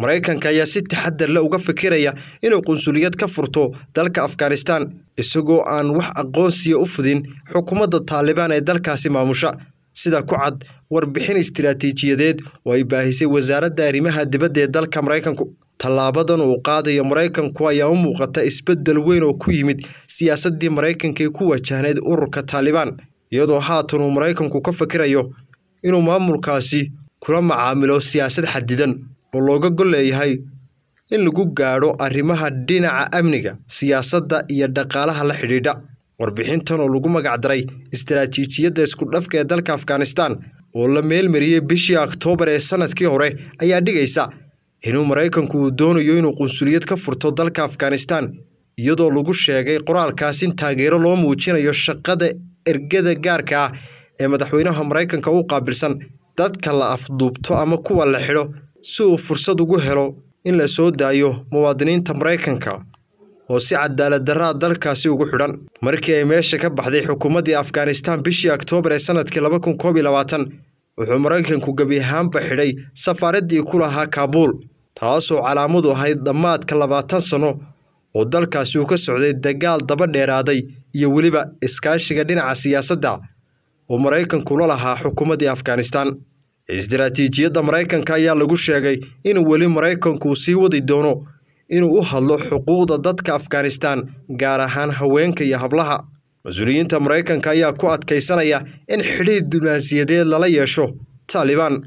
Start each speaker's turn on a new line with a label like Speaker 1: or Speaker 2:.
Speaker 1: maraykanka ayaa si taxadar le uga fikiraya inuu qunsuliyad ka furto dalka afghanistan isagoo aan wax aqoonsiya u fudin xukuumadda taalibaan ee dalkaasi maamusha sida ku cad warbixin istaraatiijiyadeed oo ay baahisay wasaaradda arrimaha dibadda ee dalka maraykanku tallaabadan uu qaadayo maraykanku ayaa u muuqata isbeddel weyn oo ku yimid siyaasaddii maraykankaee ku wajahnayd ururka taalibaan iyadoo haatan uu maraykanku ka fikirayo inuu maamulkaasi kula macaamilo siyaasad xadidan oo looga gol leeyahay in lagu gaadho arrimaha dhinaca amniga, siyaasadda iyo dhaqaalaha la xidhiidha. Warbixintan oo lagu magacdaray Istaraatiijiyadda iskudhafka ee Dalka Afghanistan oo la meelmariyey bishii Oktoobar ee sannadkii hore ayaa dhigaysa inuu Maraykanku uu doonayo inuu qunsuliyad ka furto dalka Afghanistan iyadoo lagu sheegay qoraalkaas in taageero loo muujinayo shaqada ergada gaarka ah ee madaxweynaha Maraykanka u qaabilsan dadka la afduubto ama kuwa la xidho si uu fursad ugu helo in la soo daayo muwaadiniinta Maraykanka oo si cadaalad darraa dalkaasi ugu xidhan markii ay meesha ka baxday xukuumaddii Afghanistan bishii Oktoobar ee sanadkii laba kun koob iyo labaatan wuxuu Maraykanku gebi ahaanba xidhay safaaraddii ku lahaa Kaabuul taasoo calaamadu ahayd dhammaadka labaatan sano oo dalkaasi uu ka socday dagaal daba dheeraaday iyo weliba iskaashiga dhinaca siyaasadda oo Maraykanku la lahaa xukuumaddii Afghanistan istaraatiijiyadda maraykanka ayaa lagu sheegay inuu weli maraykanku sii wadi doono inuu u hadlo xuquuqda dadka afghanistan gaar ahaan haweenka iyo hablaha mas-uuliyiinta maraykanka ayaa ku adkaysanaya in xidhiir dunaasiyadeed lala yeesho taalibaan